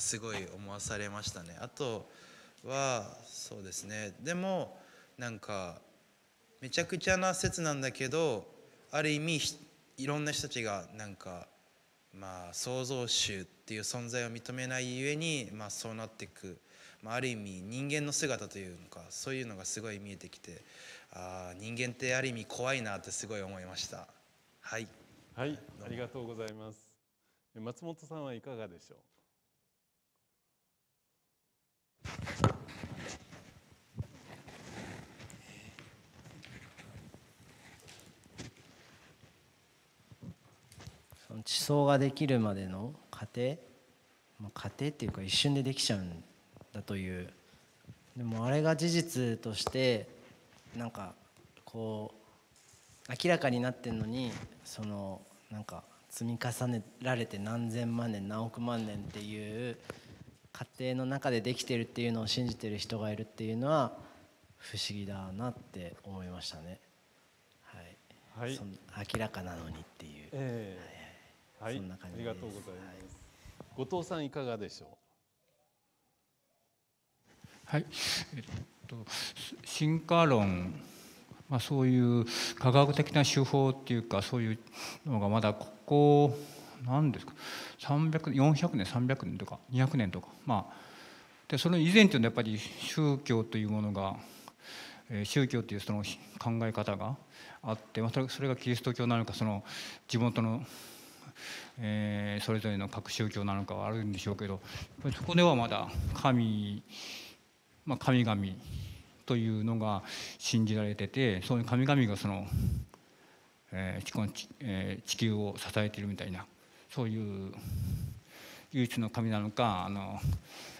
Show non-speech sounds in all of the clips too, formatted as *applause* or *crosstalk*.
すごい思わされましたねあとはそうですねでもなんかめちゃくちゃな説なんだけどある意味いろんな人たちがなんかまあ創造主っていう存在を認めないゆえに、まあ、そうなっていく、まあ、ある意味人間の姿というかそういうのがすごい見えてきてあ人間ってある意味怖いなってすごい思いましたはい、はい、ありがとうございます松本さんはいかがでしょうその地層ができるまでの過程、まあ、過程っていうか一瞬でできちゃうんだというでもあれが事実としてなんかこう明らかになってんのにそのなんか積み重ねられて何千万年何億万年っていう家庭の中でできてるっていうのを信じてる人がいるっていうのは不思議だなって思いましたね。はい、はい、明らかなのにっていう、えー、はい、はい、そんな感じありがとうございます、はい、後藤さんいかがでしょうはい、えっと、進化論、まあ、そういう科学的な手法っていうかそういうのがまだここ何ですか400年300年とか200年とかまあでその以前っていうのはやっぱり宗教というものが宗教というその考え方があってまそれがキリスト教なのかその地元の、えー、それぞれの各宗教なのかはあるんでしょうけどそこではまだ神、まあ、神々というのが信じられててそういう神々がその、えー地えー、地球を支えているみたいなそういう唯一の神なのかあの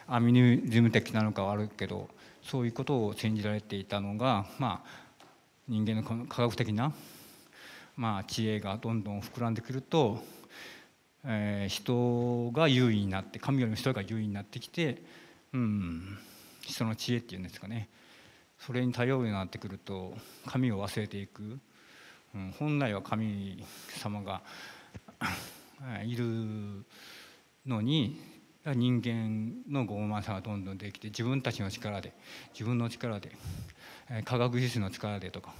アミニズム的なのかはあるけどそういうことを信じられていたのが、まあ、人間の科学的な、まあ、知恵がどんどん膨らんでくると、えー、人が優位になって神よりも人が優位になってきて、うん、人の知恵っていうんですかねそれに頼るようになってくると神を忘れていく、うん、本来は神様がいるのに人間の傲慢さがどんどんできて自分たちの力で自分の力で科学技術の力でとか、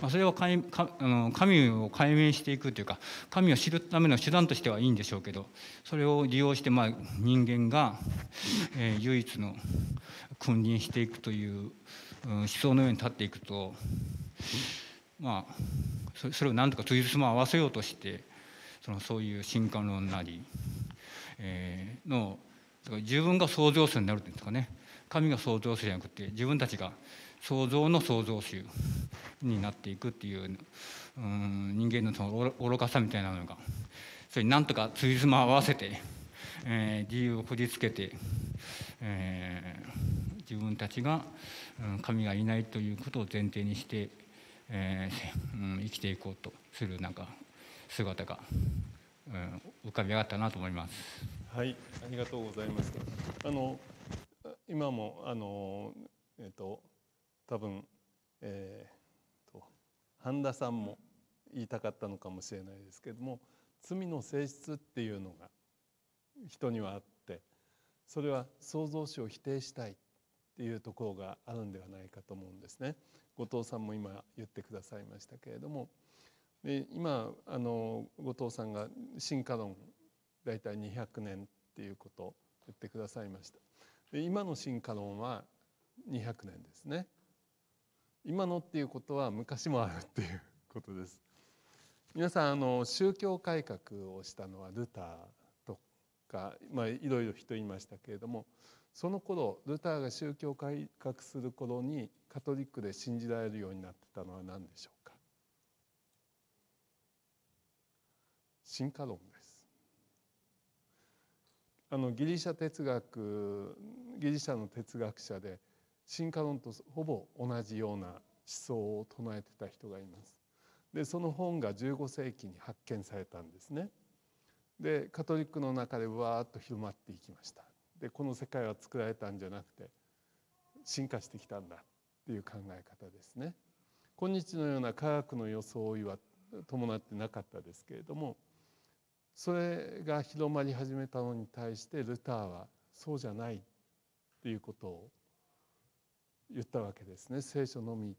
まあ、それを神を解明していくというか神を知るための手段としてはいいんでしょうけどそれを利用してまあ人間が、え唯一の君臨していくという、うん、思想のように立っていくとまあそれを何とかつじつま合わせようとしてそのそういう進化論なり、えー、の自分が創造主になるっいうんですかね神が創造主じゃなくて自分たちが創造の創造主になっていくっていううん人間のその愚かさみたいなのがそれになとかついつま合わせて、えー、理由をこじつけて、えー、自分たちが、うん、神がいないということを前提にして、えーうん、生きていこうとするなんか姿が、うん、浮かび上がったなと思います。はい、ありがとうございます。あの今もあのえっ、ー、と多分、えーと、半田さんも言いたかったのかもしれないですけれども罪の性質っていうのが人にはあってそれは創造主を否定したいっていうところがあるんではないかと思うんですね。後藤さんも今言ってくださいましたけれどもで今あの後藤さんが「進化論大体200年」っていうことを言ってくださいました。で今の進化論は200年ですね。今のっていうことは昔もあるっていうことです。皆さんあの宗教改革をしたのはルターとか、まあ、いろいろ人いましたけれどもその頃ルターが宗教改革する頃にカトリックで信じられるようになってたのは何でしょう進化論ですあのギリシャ哲学ギリシャの哲学者で進化論とほぼ同じような思想を唱えてた人がいます。でその本が15世紀に発見されたんですね。でカトリックの中でわーっと広まっていきました。でこの世界は作られたんじゃなくて進化してきたんだっていう考え方ですね。今日のような科学の装いは伴ってなかったですけれどもそれが広まり始めたのに対してルターはそうじゃないっていうことを言ったわけですね聖書のみ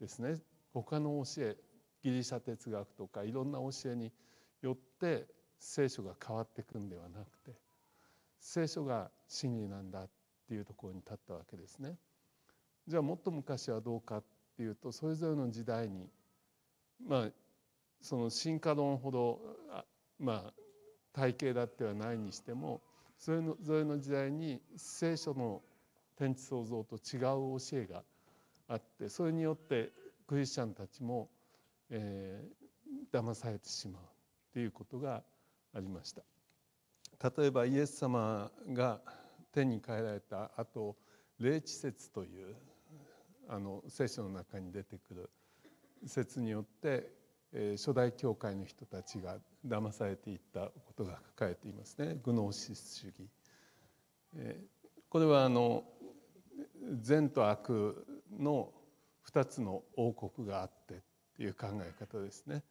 ですね他の教えギリシャ哲学とかいろんな教えによって聖書が変わっていくんではなくて聖書が真理なんだっていうところに立ったわけですね。じゃあもっと昔はどうかっていうとそれぞれの時代にまあその進化論ほどあまあ体系だってはないにしてもそれのそれの時代に聖書の天地創造と違う教えがあってそれによってクリスチャンたちも、えー、騙されてしまうということがありました。例えばイエス様が天に帰られた後霊知説というあの聖書の中に出てくる説によって初代教会の人たちが騙されていったことが書かれていますねグノーシス主義。これはあの善と悪の2つの王国があってっていう考え方ですね。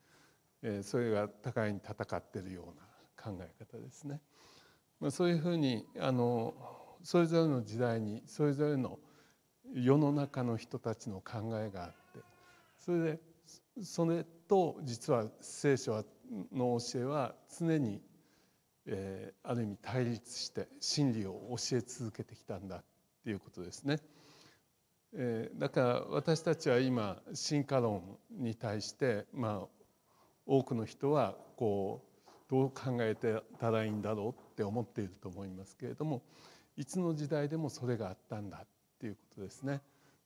それが互いに戦ってるような考え方ですね。まそういうふうにあのそれぞれの時代にそれぞれの世の中の人たちの考えがあってそれでそれと実は聖書の教えは常に、えー、ある意味対立して真理を教え続けてきたんだっていうことですね。えー、だから私たちは今進化論に対して、まあ、多くの人はこうどう考えてたらいいんだろうって思っていると思いますけれどもいつの時代でもそれがあったんだっていうことですね。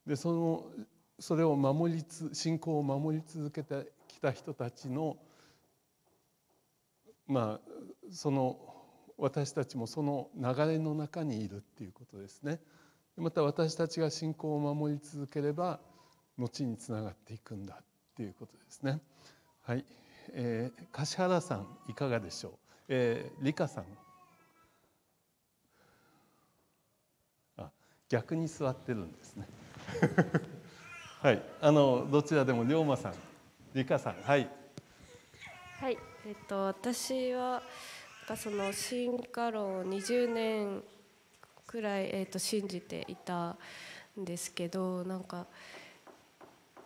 でそのそれを守りつ信仰を守り続けてきた人たちのまあその私たちもその流れの中にいるっていうことですね。また私たちが信仰を守り続ければ後につながっていくんだっていうことですね。はい、えー、柏原さんいかがでしょう。えー、理香さん。あ、逆に座ってるんですね。はい、あのどちらでも龍馬さん、理香さん、はい。はい、えっと私はがその進化論を20年くらいえっと信じていたんですけど、なんか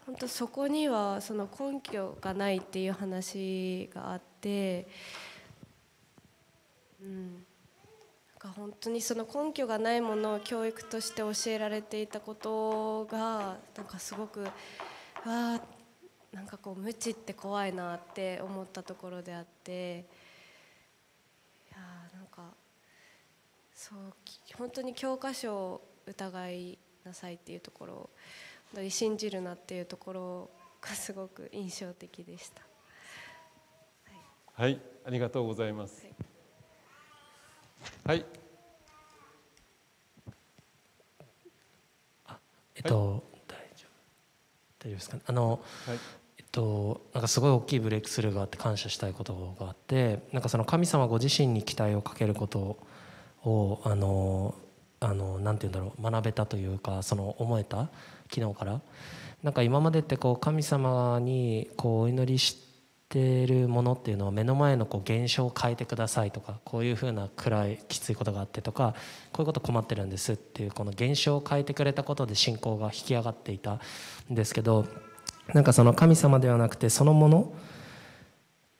本当そこにはその根拠がないっていう話があって、うん。か本当にその根拠がないものを教育として教えられていたことがなんかすごくあなんかこう無知って怖いなって思ったところであっていやなんかそう本当に教科書を疑いなさいっていうところを本当に信じるなっていうところがすごく印象的でした。はい、はい、ありがとうございます。はいはい。えっと、はい、大丈夫大丈夫ですか、ね、あの、はい、えっとなんかすごい大きいブレイクスルーがあって感謝したいことがあってなんかその神様ご自身に期待をかけることをあのあのなんて言うんだろう学べたというかその思えた昨日からなんか今までってこう神様にこうお祈りしてってるものっていうのは目の前のこう現象を変えてくださいとかこういうふうな暗いきついことがあってとかこういうこと困ってるんですっていうこの現象を変えてくれたことで信仰が引き上がっていたんですけどなんかその神様ではなくてそのもの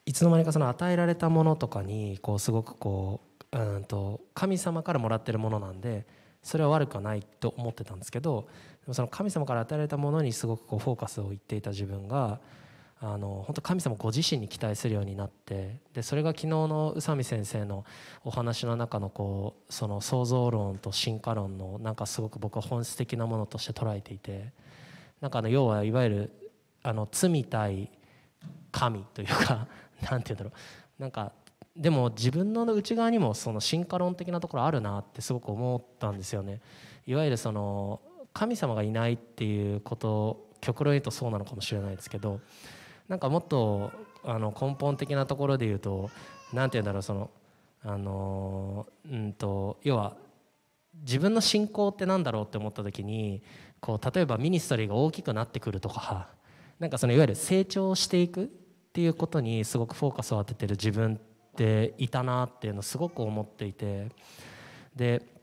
いつの間にかその与えられたものとかにこうすごくこううんと神様からもらってるものなんでそれは悪くはないと思ってたんですけどでもその神様から与えられたものにすごくこうフォーカスをいっていた自分が。あの本当神様ご自身に期待するようになってでそれが昨日の宇佐美先生のお話の中のこうその創造論と進化論のなんかすごく僕は本質的なものとして捉えていてなんかあの要はいわゆるあの罪対神というか何 *laughs* て言うんだろうなんかでも自分の内側にもその進化論的なところあるなってすごく思ったんですよね。いわゆるその神様がいないっていうことを極論言うとそうなのかもしれないですけどなんかもっとあの根本的なところで言うと何て言うんだろうそのあのうんと要は自分の信仰って何だろうって思った時にこう例えばミニストリーが大きくなってくるとかなんかそのいわゆる成長していくっていうことにすごくフォーカスを当ててる自分っていたなっていうのをすごく思っていてで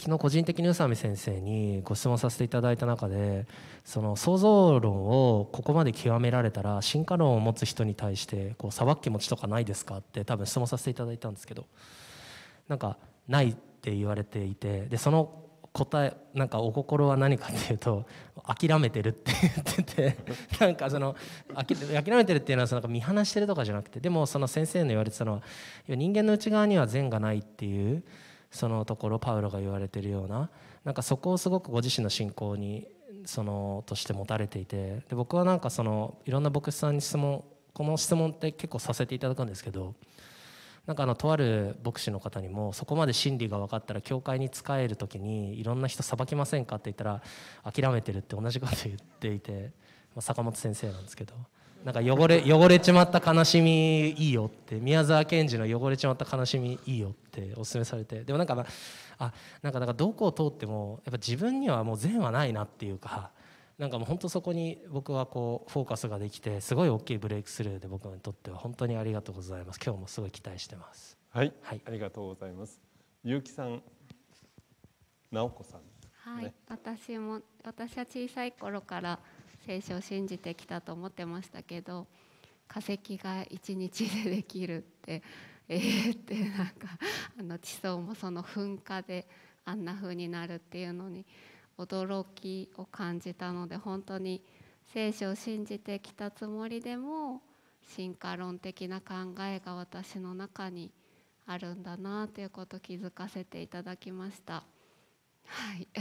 昨日個人的に宇佐美先生にご質問させていただいた中でその想像論をここまで極められたら進化論を持つ人に対してこう裁き持ちとかないですかって多分質問させていただいたんですけどなんかないって言われていてでその答えなんかお心は何かっていうと諦めてるって言ってて *laughs* なんかその諦めてるっていうのはその見放してるとかじゃなくてでもその先生の言われてたのは人間の内側には善がないっていう。そのところパウロが言われてるようななんかそこをすごくご自身の信仰にそのとして持たれていてで僕はなんかそのいろんな牧師さんに質問この質問って結構させていただくんですけどなんかあのとある牧師の方にもそこまで真理が分かったら教会に仕える時にいろんな人裁きませんかって言ったら諦めてるって同じこと言っていて、ま坂本先生なんですけど。なんか汚れ汚れちまった悲しみいいよって宮沢賢治の汚れちまった悲しみいいよっておすすめされてでもなんかあなんかなんかどこを通ってもやっぱ自分にはもう善はないなっていうかなんかもう本当そこに僕はこうフォーカスができてすごい大きいブレイクスルーで僕にとっては本当にありがとうございます今日もすごい期待してます、はい、はい、ありがとうございますゆうきさん直子さん、はい、私も私は小さい頃から聖書を信じてきたと思ってましたけど化石が1日でできるって *laughs* えー、ってなんかあの地層もその噴火であんな風になるっていうのに驚きを感じたので本当に聖書を信じてきたつもりでも進化論的な考えが私の中にあるんだなということを気づかせていただきました。はい *laughs*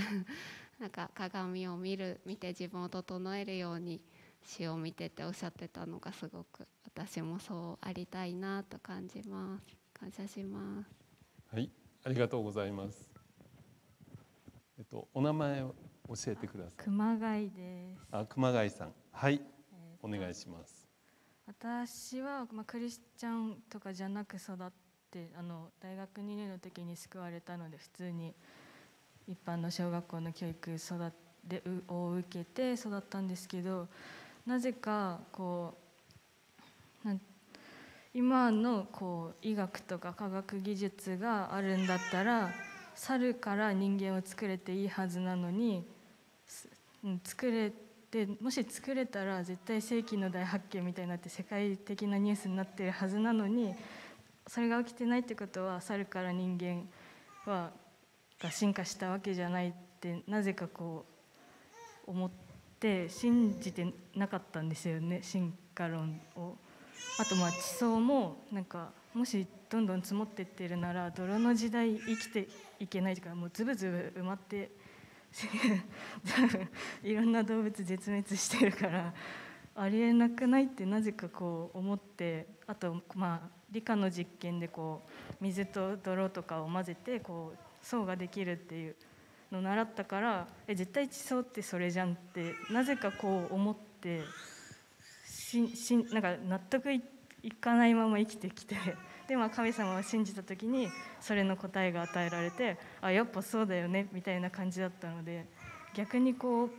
なんか鏡を見る見て自分を整えるように詩を見てておっしゃってたのがすごく私もそうありたいなと感じます感謝しますはいありがとうございますえっとお名前を教えてください熊谷ですあ熊谷さんはい、えー、お願いします私は、まあ、クリスチャンとかじゃなく育ってあの大学2年の時に救われたので普通に一般の小学校の教育育でを受けて育ったんですけどなぜかこう今のこう医学とか科学技術があるんだったら猿から人間を作れていいはずなのに作れてもし作れたら絶対世紀の大発見みたいになって世界的なニュースになってるはずなのにそれが起きてないってことは猿から人間はが進化したわけじゃないってなぜかこう思って信じてなかったんですよね進化論を。あとまあ地層もなんかもしどんどん積もってってるなら泥の時代生きていけないとかもうズブズブ埋まって *laughs* いろんな動物絶滅してるからありえなくないってなぜかこう思ってあとまあ理科の実験でこう水と泥とかを混ぜてこう層ができるっていうのを習ったからえ絶対地層ってそれじゃんってなぜかこう思ってししなんか納得いかないまま生きてきてで、まあ、神様を信じた時にそれの答えが与えられてあやっぱそうだよねみたいな感じだったので逆にこう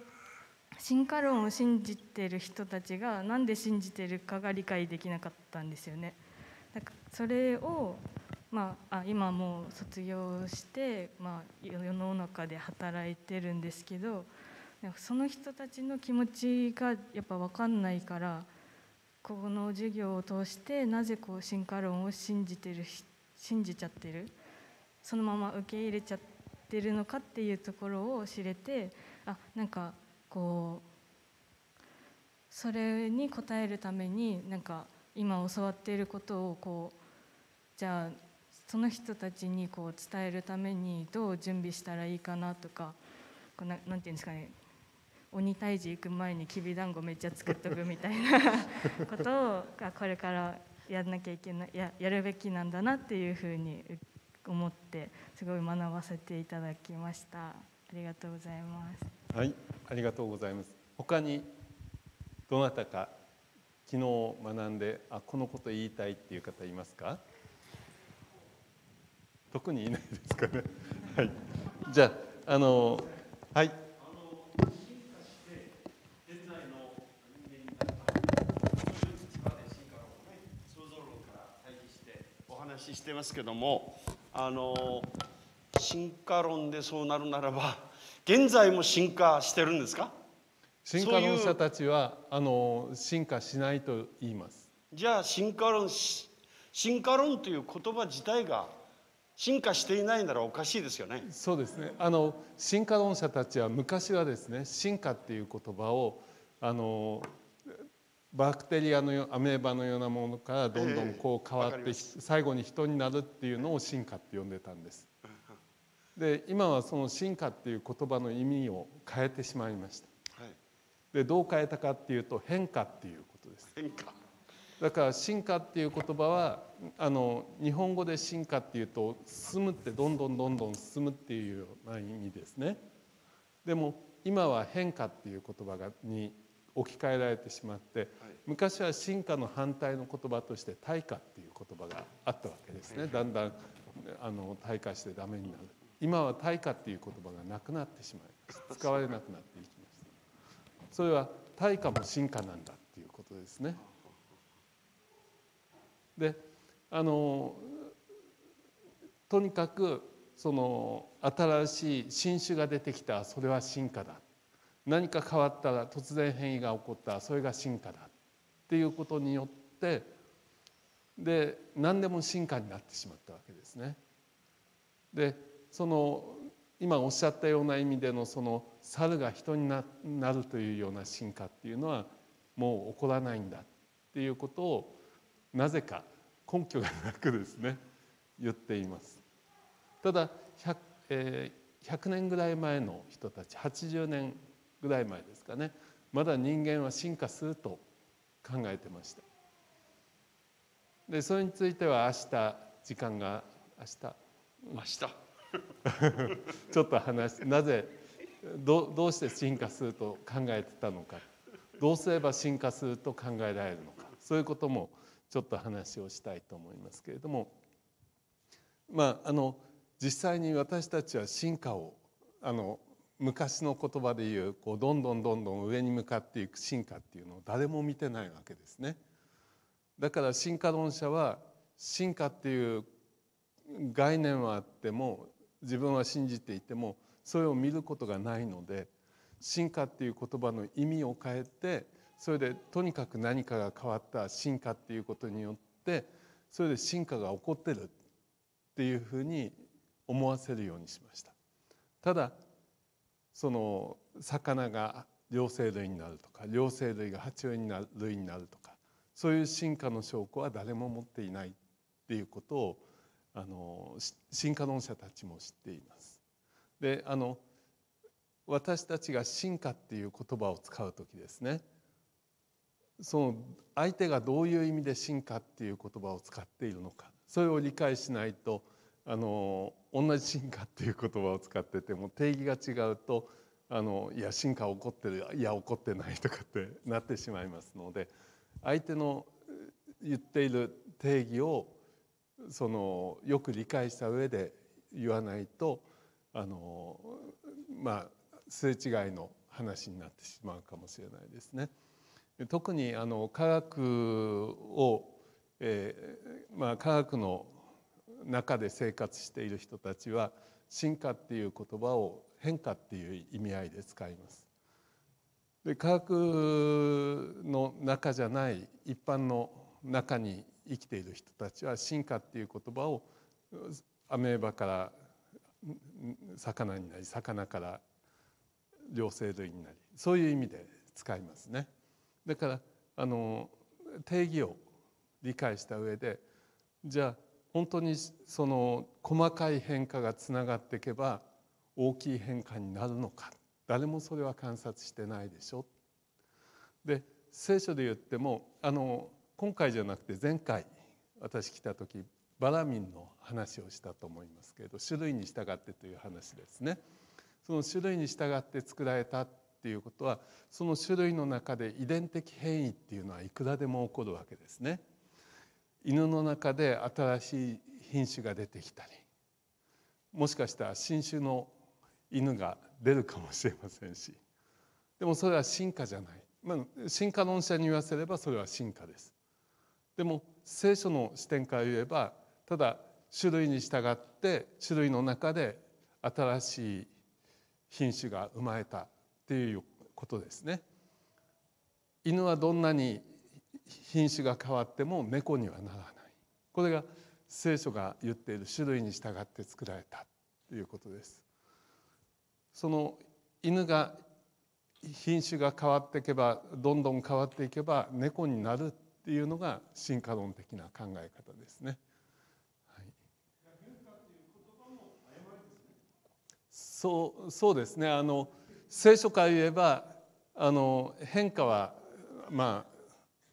進化論を信じてる人たちが何で信じてるかが理解できなかったんですよね。だからそれをまあ、今もう卒業して、まあ、世の中で働いてるんですけどその人たちの気持ちがやっぱ分かんないからこの授業を通してなぜこう進化論を信じてる信じちゃってるそのまま受け入れちゃってるのかっていうところを知れてあなんかこうそれに応えるためになんか今教わっていることをこうじゃあその人たちにこう伝えるためにどう準備したらいいかなとかこうななんていうんですかね鬼退治行く前にきびだんごめっちゃ作っとくみたいな *laughs* ことをこれからやんなきゃいけないややるべきなんだなっていうふうに思ってすごい学ばせていただきましたありがとうございますはいありがとうございます他にどなたか昨日学んであこのこと言いたいっていう方いますか特にいないですかね。はい。じゃあ、あの、はい。してますけどもあの進化論でそうなるならば現在も進化してるんですか進化論者たちはあの進化しないと言いますじゃあ進化論進化論という言葉自体が進化していないならおかしいですよね。そうですね。あの進化論者たちは昔はですね、進化っていう言葉をあのバクテリアのよアメーバのようなものからどんどんこう変わって、えー、最後に人になるっていうのを進化って呼んでたんです。で今はその進化っていう言葉の意味を変えてしまいました。はい、でどう変えたかっていうと変化っていうことです。変化。だから進化っていう言葉はあの日本語で進化っていうと進むってどんどんどんどん進むっていうような意味ですね。でも今は変化っていう言葉がに置き換えられてしまって、昔は進化の反対の言葉として退化っていう言葉があったわけですね、だんだんあの退化して駄目になる今は退化っていう言葉がなくなってしまい使われなくなっていきましたそれは退化も進化なんだっていうことですね。であのとにかくその新しい新種が出てきたそれは進化だ何か変わったら突然変異が起こったそれが進化だっていうことによってで何でも進化になってしまったわけですね。でその今おっしゃったような意味でのその猿が人になるというような進化っていうのはもう起こらないんだっていうことをなぜか根拠がなくですね言っていますただ 100,、えー、100年ぐらい前の人たち80年ぐらい前ですかねまだ人間は進化すると考えてましたでそれについては明日時間が明日明日 *laughs* ちょっと話なぜどどうして進化すると考えてたのかどうすれば進化すると考えられるのかそういうこともちょっと話をしたいと思いますけれどもまああの実際に私たちは進化をあの昔の言葉で言うこうどんどんどんどん上に向かっていく進化っていうのを誰も見てないわけですね。だから進化論者は進化っていう概念はあっても自分は信じていてもそれを見ることがないので進化っていう言葉の意味を変えてそれでとにかく何かが変わった進化っていうことによってそれで進化が起こってるっていうふうに思わせるようにしました。ただその魚が両生類になるとか両生類が爬虫類になるとかそういう進化の証拠は誰も持っていないっていうことをあの進化論者たちも知っています。であの私たちが進化っていう言葉を使う時ですねその相手がどういう意味で進化っていう言葉を使っているのかそれを理解しないとあの同じ進化っていう言葉を使ってても定義が違うとあのいや進化起こってるいや起こってないとかってなってしまいますので相手の言っている定義をそのよく理解した上で言わないとあのまあすれ違いの話になってしまうかもしれないですね。特にあの科学を、えーまあ、科学の中で生活している人たちは進化っていう言葉を変化っていう意味合いで使います。で科学の中じゃない一般の中に生きている人たちは進化っていう言葉をアメーバから魚になり魚から両生類になりそういう意味で使いますね。だからあの定義を理解した上でじゃあ本当にその細かい変化がつながっていけば大きい変化になるのか誰もそれは観察してないでしょ。で聖書で言ってもあの今回じゃなくて前回私来た時バラミンの話をしたと思いますけれど種類に従ってという話ですね。その種類に従って作られたっっていうことはその種類の中で遺伝的変異っていうのはいくらでも起こるわけですね。犬の中で新しい品種が出てきたりもしかしたら新種の犬が出るかもしれませんしでもそれは進化じゃない、まあ、進化論者に言わせればそれは進化です。でも聖書の視点から言えばただ種類に従って種類の中で新しい品種が生まれたっていうことですね。犬はどんなに品種が変わっても猫にはならない。これが聖書が言っている種類に従って作られたということです。その犬が品種が変わっていけばどんどん変わっていけば猫になるっていうのが進化論的な考え方ですね。はい、そうそうですねあの聖書から言えばあの変化はまあ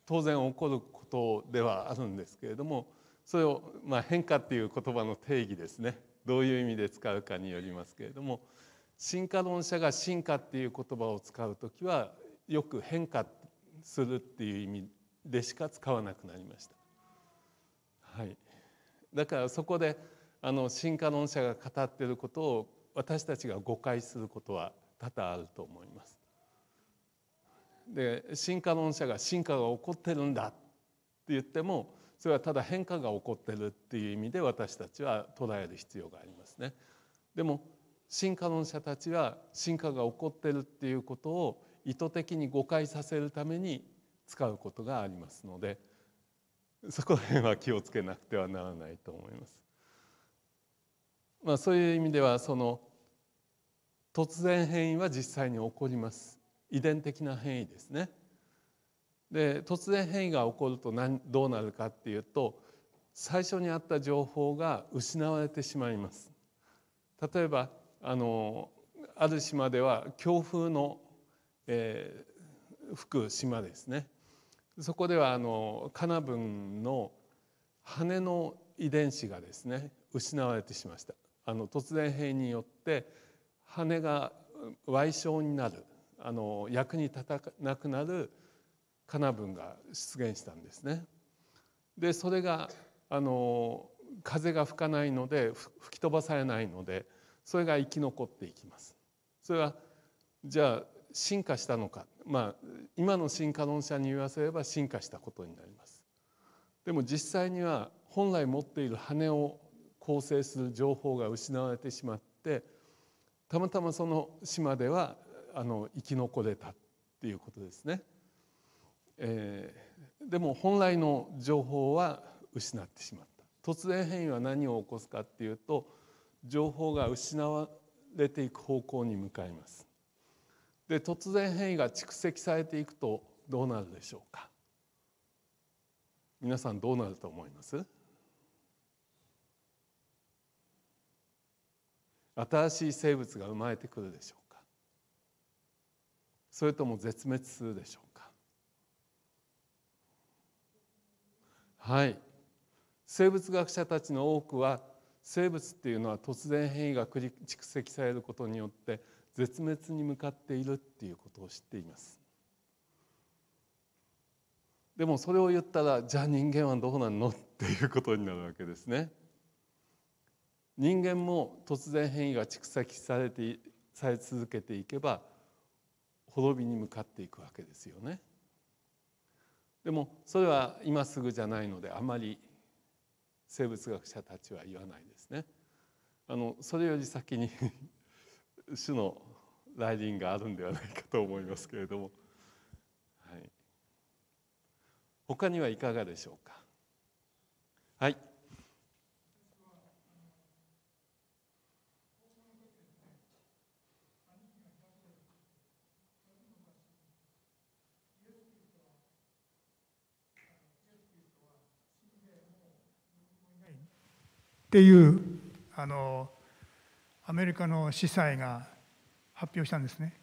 当然起こることではあるんですけれどもそれをまあ変化っていう言葉の定義ですねどういう意味で使うかによりますけれども進化論者が進化っていう言葉を使う時はよく変化するっていう意味でしか使わなくなりました。はい、だからそこであの進化論者が語ってることを私たちが誤解することは多々あると思います。で進化論者が進化が起こってるんだって言ってもそれはただ変化が起こってるっていう意味で私たちは捉える必要がありますね。でも進化論者たちは進化が起こってるっていうことを意図的に誤解させるために使うことがありますのでそこら辺は気をつけなくてはならないと思います。まあ、そういう意味ではその突然変異は実際に起こります遺伝的な変異ですねで突然変異が起こると何どうなるかっていうと最初にあった情報が失われてしまいます例えばあのある島では強風の、えー、吹く島ですねそこではあのカナブンの羽の遺伝子がですね失われてしましたあの突然変異によって羽が矮小になるあの役に立たなくなるカナブンが出現したんですね。でそれがあの風が吹かないので吹き飛ばされないのでそれが生き残っていきます。それはじゃあ進化したのか、まあ、今の進化論者に言わせれば進化したことになります。でも実際には本来持っている羽を構成する情報が失われてしまってたまたまその島ではあの生き残れたっていうことですね、えー、でも本来の情報は失ってしまった突然変異は何を起こすかっていうと情報が失われていく方向に向かいますで突然変異が蓄積されていくとどうなるでしょうか皆さんどうなると思います新しい生物が生まれてくるでしょうかそれとも絶滅するでしょうかはい生物学者たちの多くは生物っていうのは突然変異が蓄積されることによって絶滅に向かっているっていうことを知っていますでもそれを言ったらじゃあ人間はどうなんのっていうことになるわけですね。人間も突然変異が蓄積されてされ続けていけば滅びに向かっていくわけですよね。でもそれは今すぐじゃないのであまり生物学者たちは言わないですね。あのそれより先に種 *laughs* の来臨があるんではないかと思いますけれども、はい、他にはいかがでしょうか。はいっていうあのアメリカの司祭が発表したんですね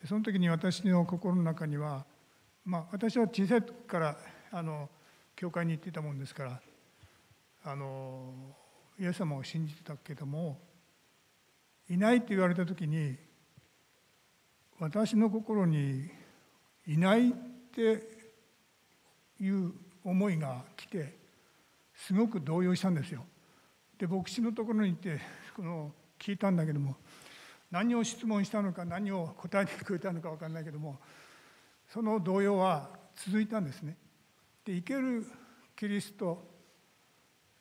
でその時に私の心の中には、まあ、私は小さい時からあの教会に行ってたもんですからあのイエス様を信じてたけどもいないって言われた時に私の心にいないっていう思いが来てすごく動揺したんですよ。で牧師のところに行ってこの聞いたんだけども何を質問したのか何を答えてくれたのか分かんないけどもその動揺は続いたんですね。で生けるキリスト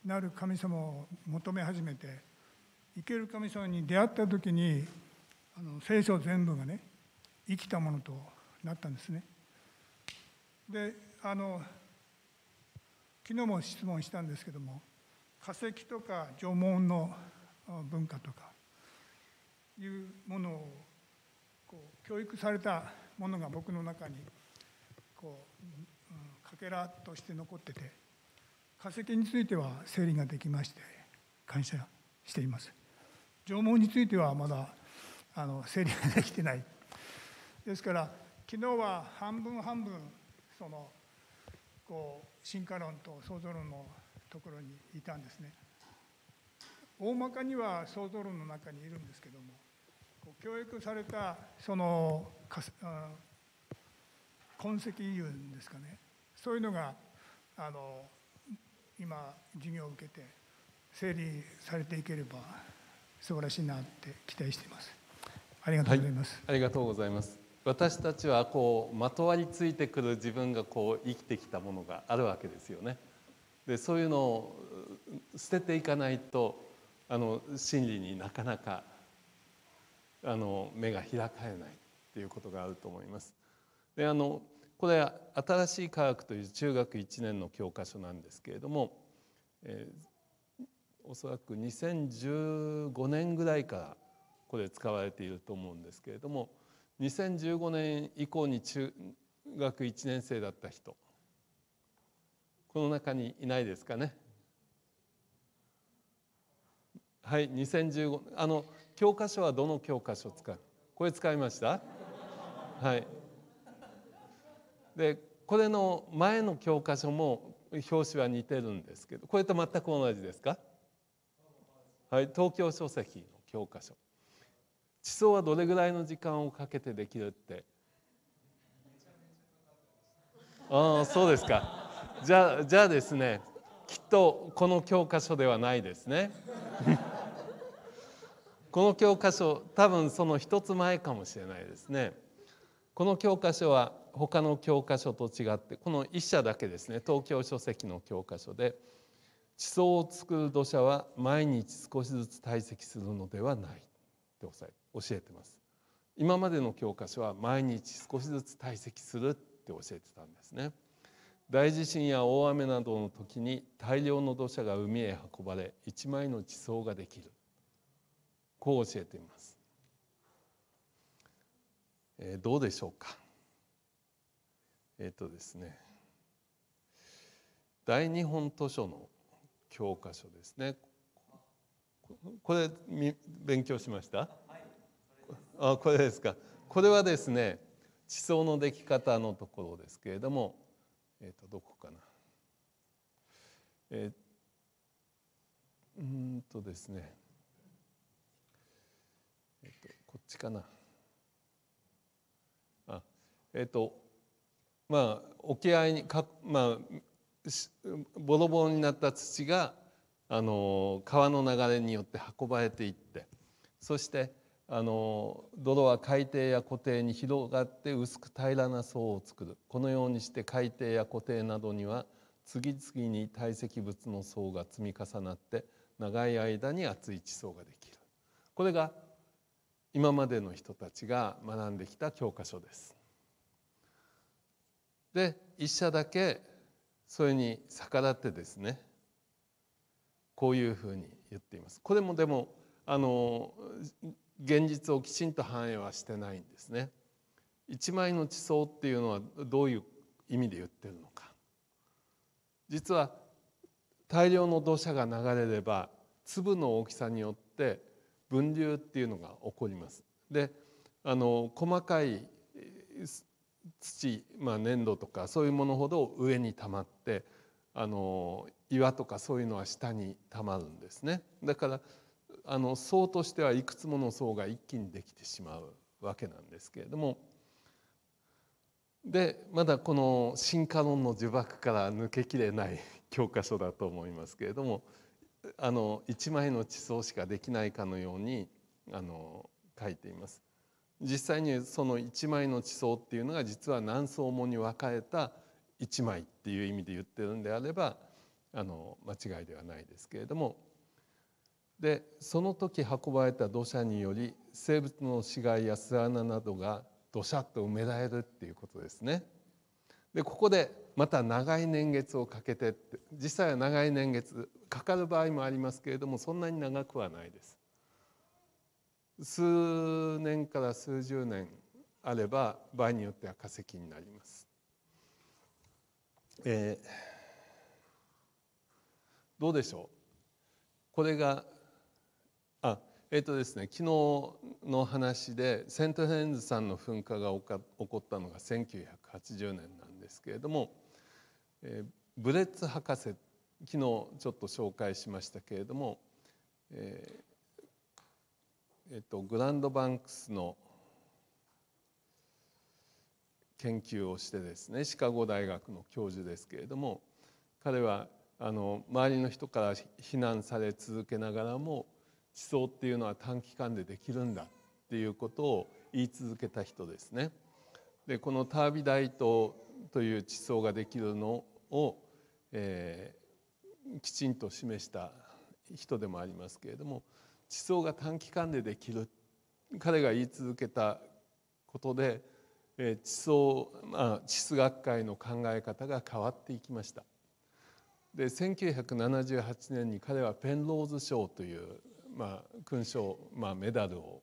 なる神様を求め始めて生ける神様に出会った時にあの聖書全部がね生きたものとなったんですね。であの昨日も質問したんですけども化石とか縄文の文化とかいうものをこう教育されたものが僕の中にこうかけらとして残ってて化石については整理ができまして感謝しています縄文についてはまだあの整理ができてないですから昨日は半分半分そのこう進化論と創造論のところにいたんですね大まかには想像論の中にいるんですけども教育されたその痕跡いうんですかねそういうのがあの今授業を受けて整理されていければ素晴らしいなって期待していますありがとうございます、はい、ありがとうございます私たちはこうまとわりついてくる自分がこう生きてきたものがあるわけですよねでそういうのを捨てていかないとあの真理になかなかあの目が開かれないっていうことがあると思います。であのこれは「新しい科学」という中学1年の教科書なんですけれども、えー、おそらく2015年ぐらいからこれ使われていると思うんですけれども2015年以降に中学1年生だった人この中にいないですかねはい2015あの教科書はどの教科書使うこれ使いましたはいでこれの前の教科書も表紙は似てるんですけどこれと全く同じですかはい東京書籍の教科書地層はどれぐらいの時間をかけてできるってああそうですかじゃじゃあですねきっとこの教科書ではないですね *laughs* この教科書多分その一つ前かもしれないですねこの教科書は他の教科書と違ってこの一社だけですね東京書籍の教科書で「地層を作る土砂は毎日少しずつ堆積するのではない」って教えてます今までの教科書は毎日少しずつ堆積するって教えてたんですね。大地震や大雨などの時に大量の土砂が海へ運ばれ一枚の地層ができるこう教えています、えー、どうでしょうかえっ、ー、とですね大日本図書の教科書ですねこれ勉強しました、あこれですかこれはですね地層のでき方のところですけれどもえっ、ー、とどこかなえー、うんとですねえっ、ー、とこっちかなあえっ、とまあ沖合にかまあボロボロになった土があの川の流れによって運ばれていってそしてあの泥は海底や湖底に広がって薄く平らな層を作るこのようにして海底や湖底などには次々に堆積物の層が積み重なって長い間に厚い地層ができるこれが今までの人たちが学んできた教科書です。で一社だけそれに逆らってですねこういうふうに言っています。これもでもあの現実をきちんと反映はしてないんですね。一枚の地層っていうのはどういう意味で言ってるのか実は大量の土砂が流れれば粒の大きさによって分流っていうのが起こります。であの細かい土、まあ、粘土とかそういうものほど上に溜まってあの岩とかそういうのは下に溜まるんですね。だからあの層としてはいくつもの層が一気にできてしまうわけなんですけれどもでまだこの進化論の呪縛から抜けきれない教科書だと思いますけれどもあの一枚の地層しかできないかのようにあの書いています。実際にその一枚の地層っていうのが実は何層もに分かれた一枚っていう意味で言ってるんであればあの間違いではないですけれどもでその時運ばれた土砂により生物の死骸や巣穴などがどしゃっと埋められるっていうことですね。でここでまた長い年月をかけてって実際は長い年月かかる場合もありますけれどもそんなに長くはないです。数年から数十年あれば場合によっては化石になります。えー、どうでしょうこれがえっ、ー、とですね、昨日の話でセントヘンズさんの噴火が起こったのが1980年なんですけれども、えー、ブレッツ博士昨日ちょっと紹介しましたけれども、えっ、ーえー、とグランドバンクスの研究をしてですねシカゴ大学の教授ですけれども彼はあの周りの人から非難され続けながらも思想っていうのは短期間でできるんだっていうことを言い続けた人ですね。でこのタービダイトという地層ができるのを、えー、きちんと示した人でもありますけれども地層が短期間でできる彼が言い続けたことで、えー、地層、まあ、地質学会の考え方が変わっていきました。で1978年に彼はペンローズ賞というまあ、勲章、まあ、メダルを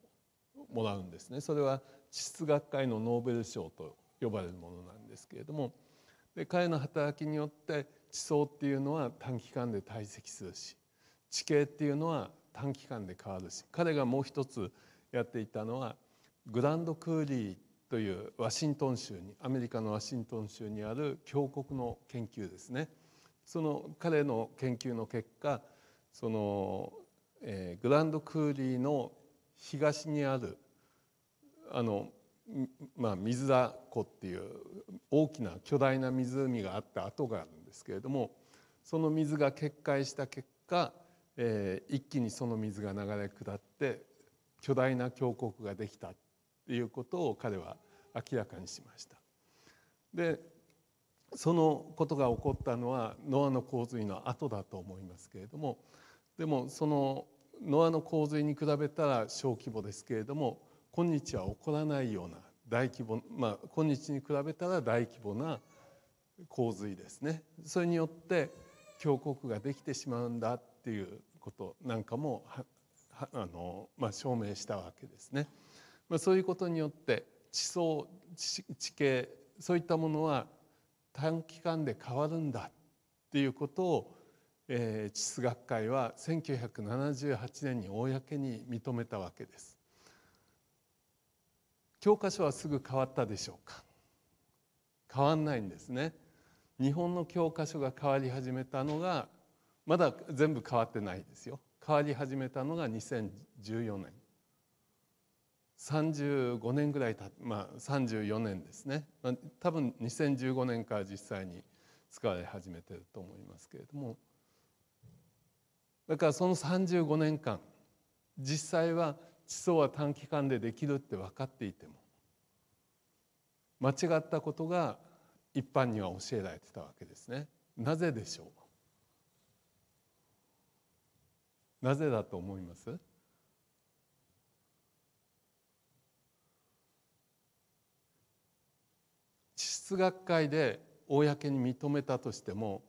もらうんですねそれは地質学会のノーベル賞と呼ばれるものなんですけれどもで彼の働きによって地層っていうのは短期間で堆積するし地形っていうのは短期間で変わるし彼がもう一つやっていたのはグランドクーリーというワシントン州にアメリカのワシントン州にある峡谷の研究ですねその彼の研究の結果そのえー、グランドクーリーの東にあるあの、まあ、水田湖っていう大きな巨大な湖があった跡があるんですけれどもその水が決壊した結果、えー、一気にその水が流れ下って巨大な峡谷ができたっていうことを彼は明らかにしました。でそのことが起こったのはノアの洪水の後だと思いますけれどもでもそのノアの洪水に比べたら小規模ですけれども今日は起こらないような大規模まあ今日に比べたら大規模な洪水ですねそれによって峡谷ができてしまうんだっていうことなんかもあの、まあ、証明したわけですね。まあ、そういうことによって地層地形そういったものは短期間で変わるんだっていうことをえー、地質学会は1978年に公に認めたわけです教科書はすぐ変わったでしょうか変わんないんですね日本の教科書が変わり始めたのがまだ全部変わってないですよ変わり始めたのが2014年35年ぐらいたまあ34年ですね、まあ、多分2015年から実際に使われ始めてると思いますけれどもだからその35年間実際は地層は短期間でできるって分かっていても間違ったことが一般には教えられてたわけですね。なぜでしょうなぜだと思います地質学会で公に認めたとしても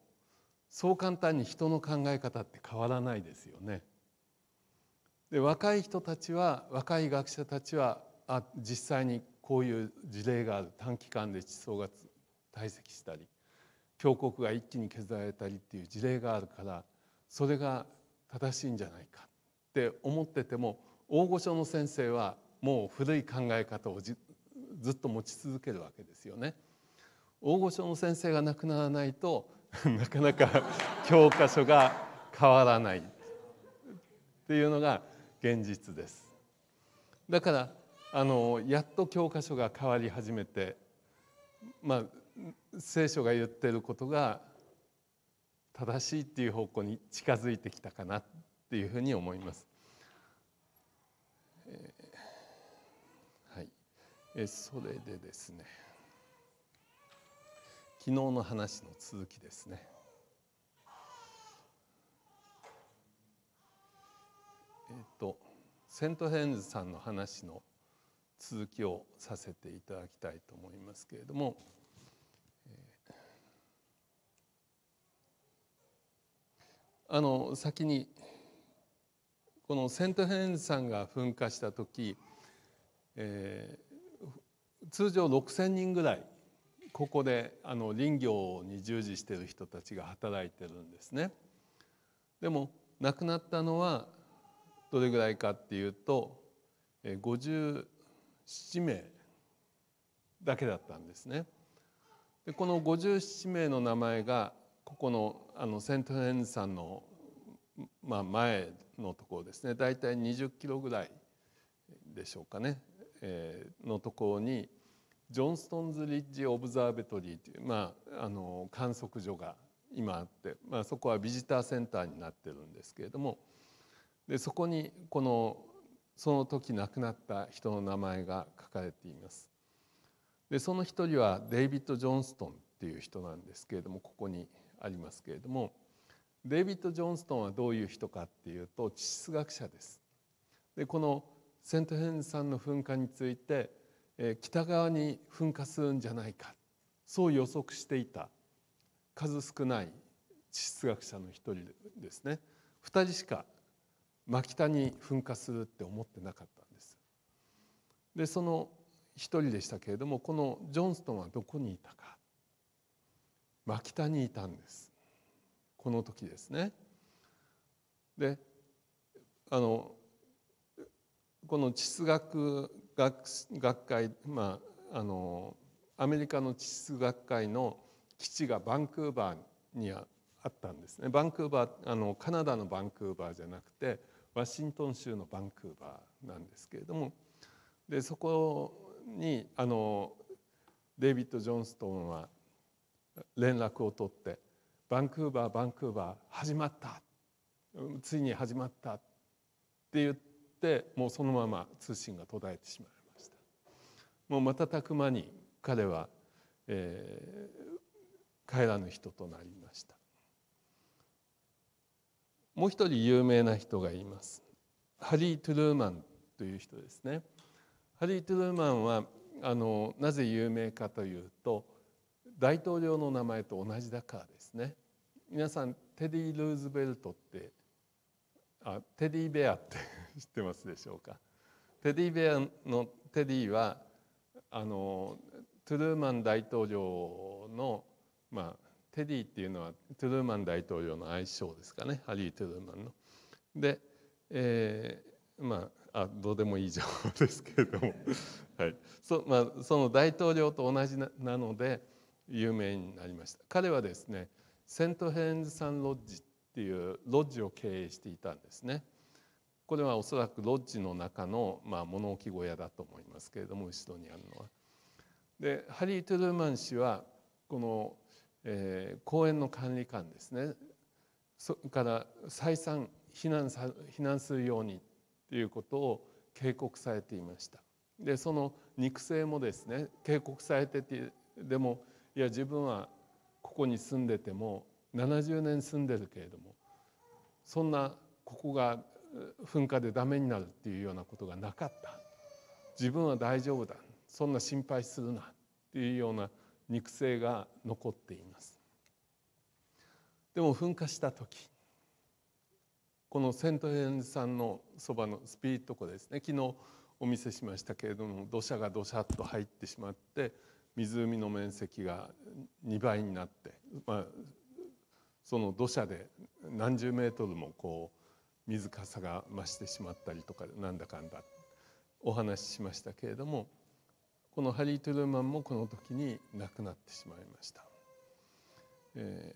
そう簡単に人の考え方って変わらないですよね。で若い人たちは若い学者たちはあ実際にこういう事例がある短期間で地層が堆積したり峡谷が一気に削られたりっていう事例があるからそれが正しいんじゃないかって思ってても大御所の先生はもう古い考え方をずっと持ち続けるわけですよね。大御所の先生が亡くならないと *laughs* なかなか教科書が変わらないっていうのが現実です。だからあのやっと教科書が変わり始めて、まあ、聖書が言ってることが正しいっていう方向に近づいてきたかなっていうふうに思います。えー、はい、えそれでですね昨日の話の続きですね。えっ、とセントヘンズさんの話の続きをさせていただきたいと思いますけれども、えー、あの先にこのセントヘンズさんが噴火した時、えー、通常6,000人ぐらいここであの林業に従事している人たちが働いてるんですね。でも亡くなったのはどれぐらいかっていうと57名だけだったんですね。でこの57名の名前がここのあのセントヘンさんの、まあ、前のところですね大体20キロぐらいでしょうかね、えー、のところにジョンストンズ・リッジ・オブザーベトリーという、まあ、あの観測所が今あって、まあ、そこはビジターセンターになってるんですけれどもでそこにこのその時亡くなった人の名前が書かれています。でその一人はデイビッド・ジョンストンっていう人なんですけれどもここにありますけれどもデイビッド・ジョンストンはどういう人かっていうと地質学者です。でこのセントヘンさんの噴火について北側に噴火するんじゃないかそう予測していた数少ない地質学者の一人ですね2人しか真北に噴火するって思ってなかったんです。でその一人でしたけれどもこのジョンストンはどこにいたか真北にいたんですこの時ですね。であのこの地質学学学会、まあ、あのアメリカの地質学会の基地がバンクーバーにあったんですねバンクーバーあのカナダのバンクーバーじゃなくてワシントン州のバンクーバーなんですけれどもでそこにあのデイビッド・ジョンストンは連絡を取って「バンクーバーバンクーバー始まったついに始まった」って言って。ってもうそのまま通信が途絶えてしまいましたもう瞬く間に彼は、えー、帰らぬ人となりましたもう一人有名な人がいますハリー・トゥルーマンという人ですねハリー・トゥルーマンはあのなぜ有名かというと大統領の名前と同じだからですね皆さんテディ・ルーズベルトってあテディ・ベアって知ってますでしょうかテディベアのテディはあのトゥルーマン大統領の、まあ、テディっていうのはトゥルーマン大統領の愛称ですかねハリー・トゥルーマンの。で、えー、まああどうでもいい情報ですけれども、*laughs* はいそまあ、その大統領と同じななので有名になりました。彼はですねセントヘレンズ・サン・ロッジっていうロッジを経営していたんですね。これはおそらくロッジの中の、まあ、物置小屋だと思いますけれども後ろにあるのは。でハリー・トゥルーマン氏はこの、えー、公園の管理官ですねそから再三避難さ避難するようにということを警告されていました。でその肉声もですね警告されててでもいや自分はここに住んでても70年住んでるけれどもそんなここが噴火でダメになるっていうようなことがなかった自分は大丈夫だそんな心配するなっていうような肉声が残っていますでも噴火した時このセントヘンズさんのそばのスピリット湖ですね昨日お見せしましたけれども土砂がどしゃっと入ってしまって湖の面積が2倍になって、まあ、その土砂で何十メートルもこう水かさが増してしまったりとかなんだかんだお話ししましたけれどもこのハリー・トゥルーマンもこの時に亡くなってしまいました。え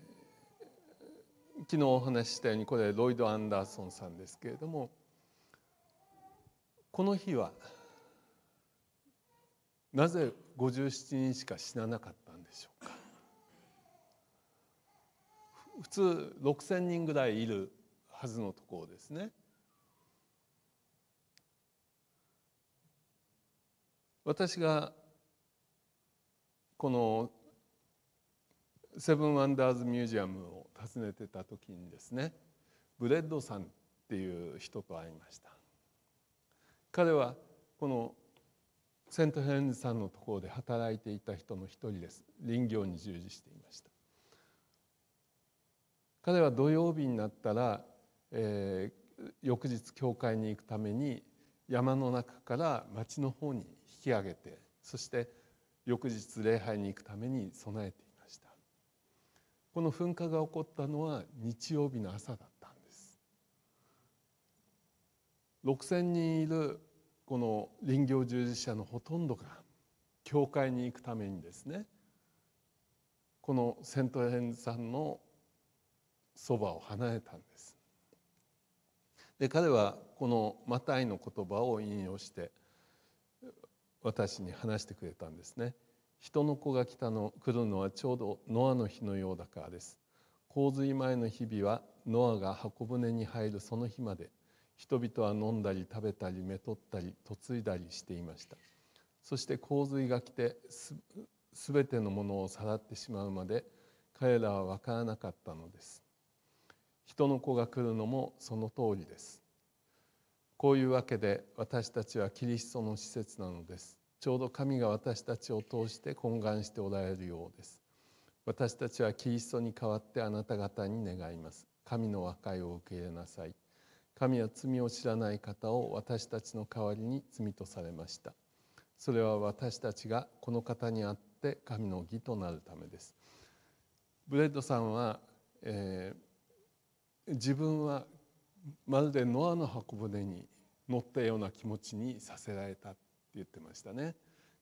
ー、昨日お話ししたようにこれロイド・アンダーソンさんですけれどもこの日はなぜ57人しか死ななかったんでしょうか普通6,000人ぐらいいるはずのところですね。私がこのセブン・ワンダーズ・ミュージアムを訪ねてた時にですねブレッドさんっていう人と会いました彼はこのセントヘンズさんのところで働いていた人の一人です林業に従事していました彼は土曜日になったらえー、翌日教会に行くために山の中から町の方に引き上げてそして翌日礼拝に行くために備えていましたこの噴火が起こったのは日曜日の朝だったんです6,000人いるこの林業従事者のほとんどが教会に行くためにですねこのセントヘンさんのそばを離れたんですで彼はこのマタイの言葉を引用して私に話してくれたんですね。人の子が来たの来るのはちょうどノアの日のようだからです。洪水前の日々はノアが箱舟に入るその日まで人々は飲んだり食べたりめとったり嫁いだりしていました。そして洪水が来てすべてのものをさらってしまうまで彼らは分からなかったのです。人の子が来るのもその通りですこういうわけで私たちはキリストの施設なのですちょうど神が私たちを通して懇願しておられるようです私たちはキリストに代わってあなた方に願います神の和解を受け入れなさい神は罪を知らない方を私たちの代わりに罪とされましたそれは私たちがこの方にあって神の義となるためですブレッドさんは、えー、自分はまるでノアの箱舟に乗ったような気持ちにさせられたって言ってましたね。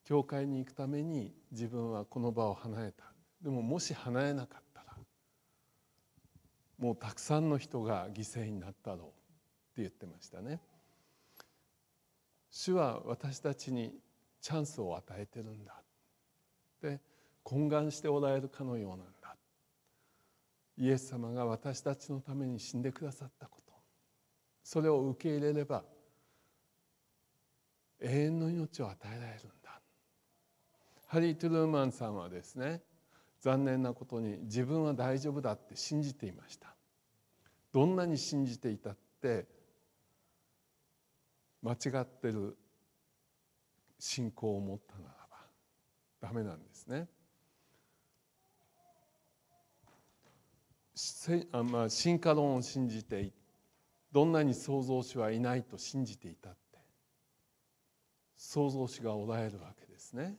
教会に行くために自分はこの場を離れたでももし離れなかったらもうたくさんの人が犠牲になったろうって言ってましたね。主は私たちにチャンスを与えてるんだって懇願しておられるかのようなイエス様が私たちのために死んでくださったことそれを受け入れれば永遠の命を与えられるんだハリー・トゥルーマンさんはですね残念なことに自分は大丈夫だって信じていましたどんなに信じていたって間違ってる信仰を持ったならばダメなんですね。進化論を信じてどんなに創造主はいないと信じていたって創造主がおられるわけですね。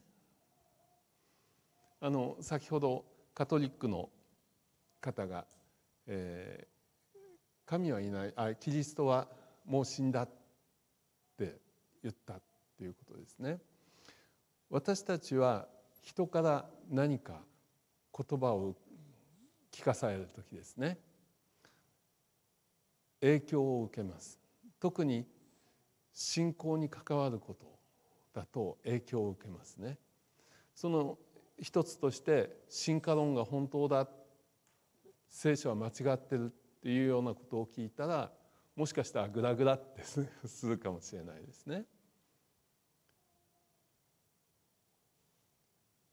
あの先ほどカトリックの方が、えー、神はいないあキリストはもう死んだって言ったっていうことですね。私たちは人から何か言葉を聞かされる時ですね影響を受けます特に信仰に関わることだと影響を受けますねその一つとして進化論が本当だ聖書は間違ってるっていうようなことを聞いたらもしかしたらグラグラって *laughs* するかもしれないですね。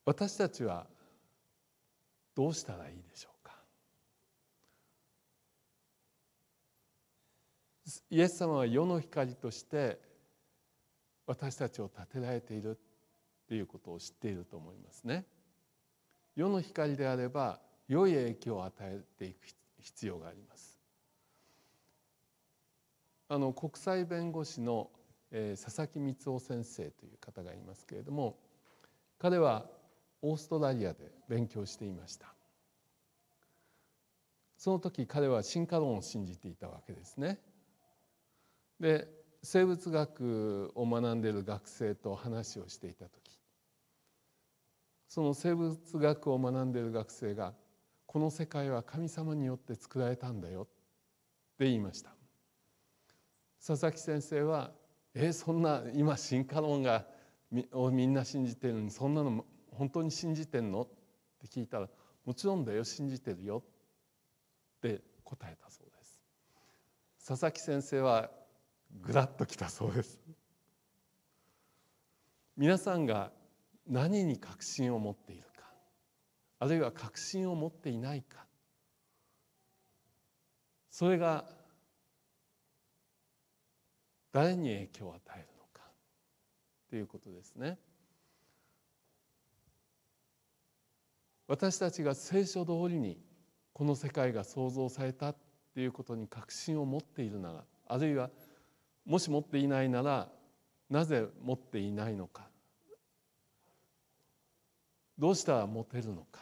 私たちはどうしたらいいでしょうイエス様は世の光として私たちを立てられているっていうことを知っていると思いますね。世の光であれば良い影響を与えていく必要があります。あの国際弁護士の、えー、佐々木光雄先生という方がいますけれども彼はオーストラリアで勉強していましたその時彼は進化論を信じていたわけですねで生物学を学んでいる学生と話をしていた時その生物学を学んでいる学生が「この世界は神様によって作られたんだよ」って言いました佐々木先生は「えそんな今進化論がをみんな信じてるのにそんなの本当に信じてんの?」って聞いたら「もちろんだよ信じてるよ」って答えたそうです。佐々木先生はぐらっときたそうです皆さんが何に確信を持っているかあるいは確信を持っていないかそれが誰に影響を与えるのかっていうことですね。私たちが聖書通りにこの世界が創造されたっていうことに確信を持っているならあるいはもし持っていないならなぜ持っていないのかどうしたら持てるのか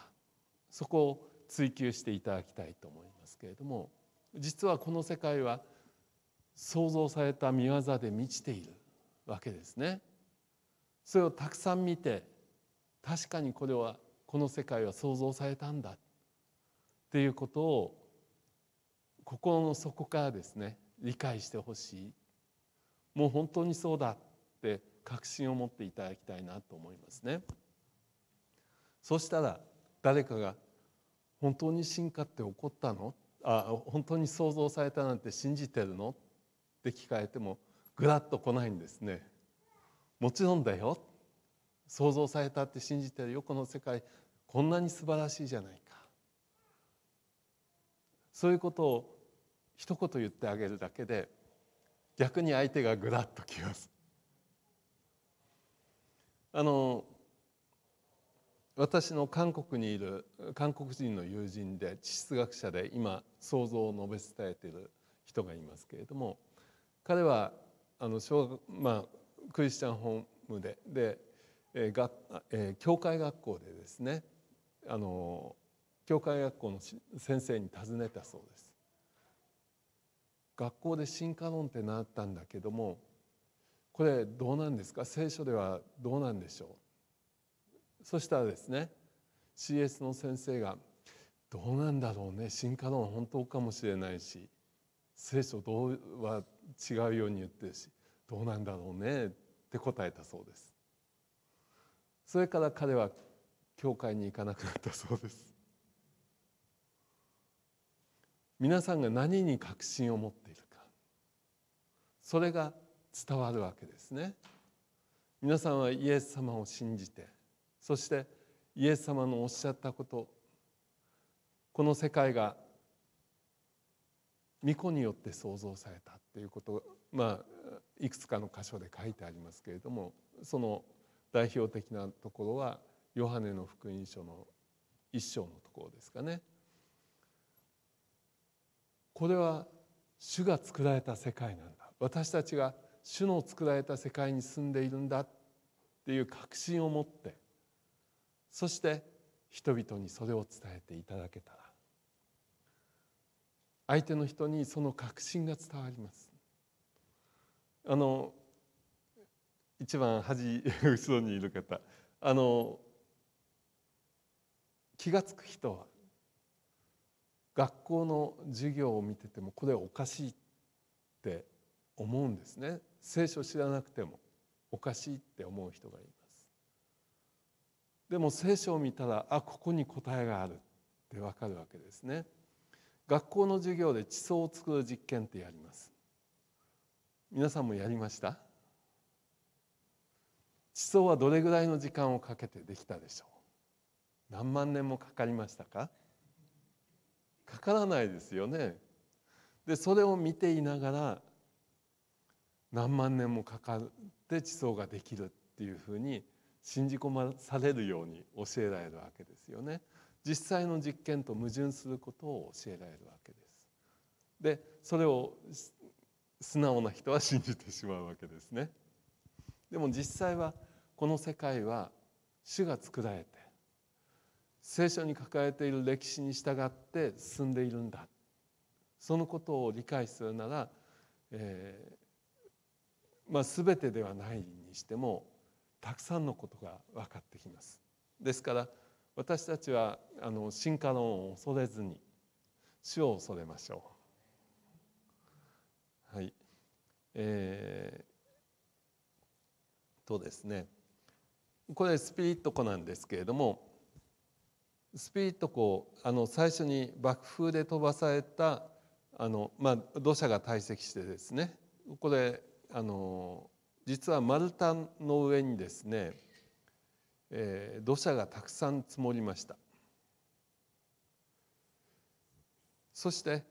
そこを追求していただきたいと思いますけれども実はこの世界は創造された見業で満ちているわけですね。それをたくさん見て確かにこれはこの世界は創造されたんだっていうことを心の底からですね理解してほしいもう本当にそうだって確信を持っていただきたいなと思いますね。そうしたら誰かが「本当に進化って起こったのあ本当に想像されたなんて信じてるの?」って聞かれてもぐらっと来ないんですね。もちろんだよ想像されたって信じてるよこの世界こんなに素晴らしいじゃないかそういうことを一言言ってあげるだけで逆に相手がぐらっときますあの私の韓国にいる韓国人の友人で地質学者で今想像を述べ伝えている人がいますけれども彼はあの小、まあ、クリスチャンホームでで、えーがえー、教会学校でですねあの教会学校の先生に尋ねたそうです。学校で進化論ってなったんだけどもこれどうなんですか聖書ではどうなんでしょうそしたらですね CS の先生が「どうなんだろうね進化論本当かもしれないし聖書どうは違うように言ってるしどうなんだろうね」って答えたそうです。それから彼は教会に行かなくなったそうです。皆さんが何に確信を持っているかそれが伝わるわけですね皆さんはイエス様を信じてそしてイエス様のおっしゃったことこの世界が巫女によって創造されたっていうことまあいくつかの箇所で書いてありますけれどもその代表的なところはヨハネの福音書の一章のところですかねこれは主が作られた世界なんだ私たちが主の作られた世界に住んでいるんだっていう確信を持ってそして人々にそれを伝えていただけたら相手の人にその確信が伝わりますあの一番端 *laughs* 後ろにいる方あの気が付く人は学校の授業を見ててもこれおかしいって思うんですね聖書を知らなくてもおかしいって思う人がいますでも聖書を見たらあここに答えがあるってわかるわけですね学校の授業で地層を作る実験ってやります皆さんもやりました地層はどれぐらいの時間をかけてできたでしょう何万年もかかりましたかかからないですよね。でそれを見ていながら何万年もかかって地層ができるっていうふうに信じ込まされるように教えられるわけですよね。実際の実験と矛盾することを教えられるわけです。でそれを素直な人は信じてしまうわけですね。でも実際はこの世界は主が作られて聖書に抱えている歴史に従って進んでいるんだそのことを理解するなら、えー、まあ、全てではないにしてもたくさんのことが分かってきます。ですから私たちはあの進化論を恐れずに主を恐れましょう。はいえー、とですねこれスピリット子なんですけれどもスピリットこうあの最初に爆風で飛ばされたあの、まあ、土砂が堆積してですねこれあの実は丸太の上にですね、えー、土砂がたくさん積もりましたそして、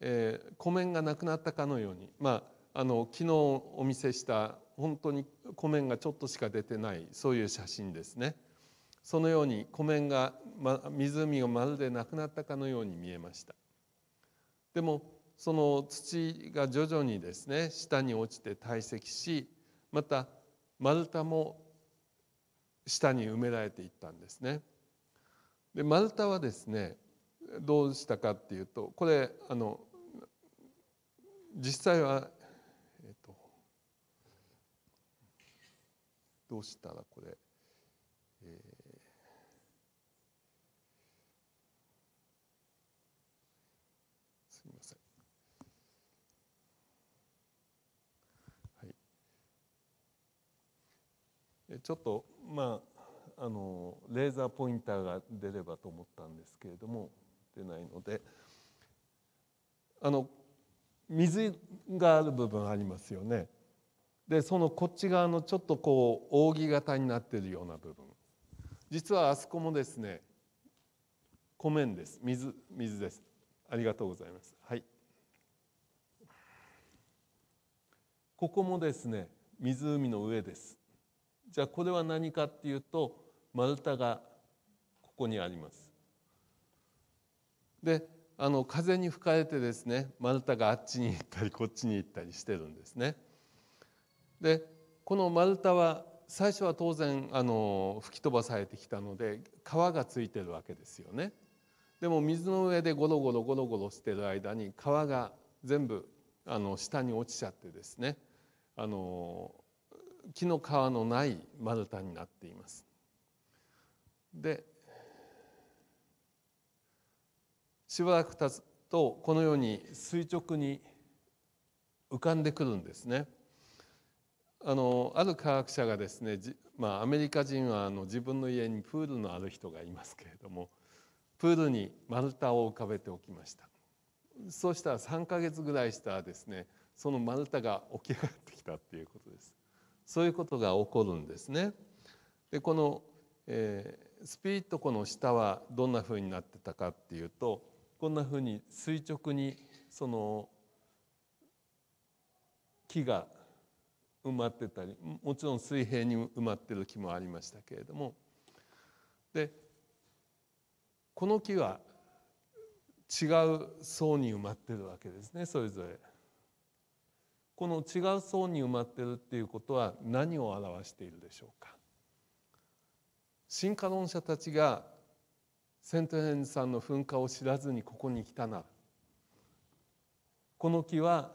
えー、湖面がなくなったかのようにまああの昨日お見せした本当に湖面がちょっとしか出てないそういう写真ですね。そのように湖面が、ま、湖がまるでなくなったかのように見えましたでもその土が徐々にですね下に落ちて堆積しまた丸太も下に埋められていったんですねで丸太はですねどうしたかっていうとこれあの実際は、えっと、とどうしたらこれ、えーちょっとまああのレーザーポインターが出ればと思ったんですけれども出ないのであの水がある部分ありますよね。でそのこっち側のちょっとこう扇形になってるような部分実はあそこもですね湖面です水水ですありがとうございますはいここもですね湖の上ですじゃあこれは何かっていうと丸太がここにあります。であの風に吹かれてですね丸太があっちに行ったりこっちに行ったりしてるんですね。でこの丸太は最初は当然あの吹き飛ばされてきたので皮がついてるわけですよね。でも水の上でゴロゴロゴロゴロしてる間に皮が全部あの下に落ちちゃってですねあの木の皮のない丸太になっています。でしばらく経つとこのように垂直に浮かんでくるんですね。あのある科学者がですねまあ、アメリカ人はあの自分の家にプールのある人がいますけれどもプールに丸太を浮かべておきましたそうしたら3か月ぐらいしたらですねその丸太が起き上がってきたっていうことですそういうことが起こるんですね。でこの、えー、スピリット湖の下はどんなふうになってたかっていうとこんなふうに垂直にその木が埋まってたりもちろん水平に埋まってる木もありましたけれどもでこの木は違う層に埋まってるわけですねそれぞれ。この違う層に埋まってるっていうことは何を表しているでしょうか進化論者たちがセントヘンさんの噴火を知らずにここに来たならこの木は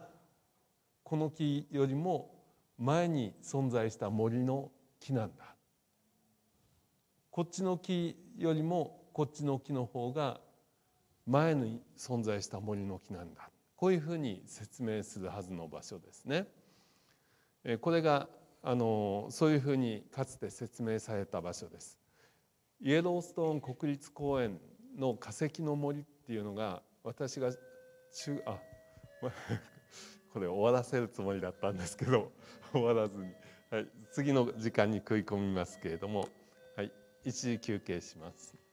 この木よりも前に存在した森の木なんだこっちの木よりもこっちの木の方が前に存在した森の木なんだこういうふうに説明するはずの場所ですね。これがあのそういうふうにかつて説明された場所です。イエローストーン国立公園の化石の森っていうのが私が中あ *laughs* これ終わらせるつもりだったんですけど *laughs* 終わらずに、はい、次の時間に食い込みますけれども、はい、一時休憩します。